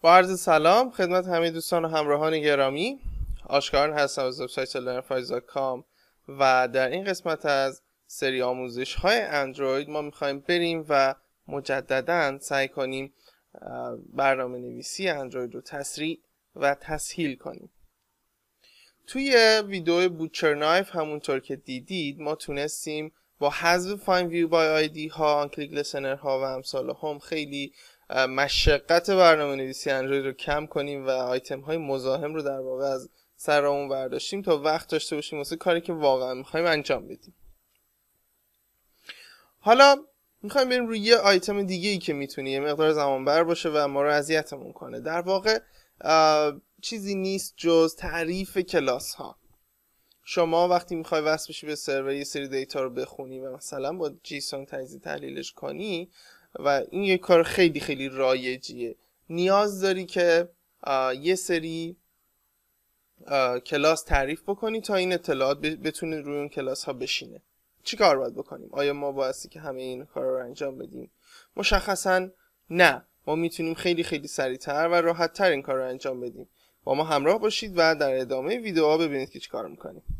با عرض سلام خدمت همه دوستان و همراهان گرامی آشکارن هستم از وبسایت کام و در این قسمت از سری آموزش های اندروید ما میخوایم بریم و مجددا سعی کنیم برنامه نویسی اندروید رو تسریع و تسهیل کنیم توی ویدیو بوچر نایف همونطور که دیدید ما تونستیم با حذف فاین ویو بای آیدی ها آن کلیک لسنر ها و امثال هم خیلی مشقت برنامه نویسی اندروید رو کم کنیم و آیتم های مزاحم رو در واقع از سر اون برداشتیم تا وقت داشته باشیم واسه کاری که واقعا میخوایم انجام بدیم حالا میخوایم بریم روی یه آیتم دیگه ای که میتونی یه مقدار زمان بر باشه و ما رو اذیتمون کنه در واقع چیزی نیست جز تعریف کلاس ها شما وقتی میخوای وصل بشی به سرور یه سری دیتا رو بخونی و مثلا با جیسون تجزیه تحلیلش کنی و این یک کار خیلی خیلی رایجیه نیاز داری که یه سری کلاس تعریف بکنی تا این اطلاعات بتونه روی اون کلاس ها بشینه چی کار باید بکنیم؟ آیا ما باعثی که همه این کار رو انجام بدیم؟ مشخصا نه ما میتونیم خیلی خیلی سریعتر و راحتتر این کار رو انجام بدیم با ما همراه باشید و در ادامه ویدیوها ببینید که چی کار میکنیم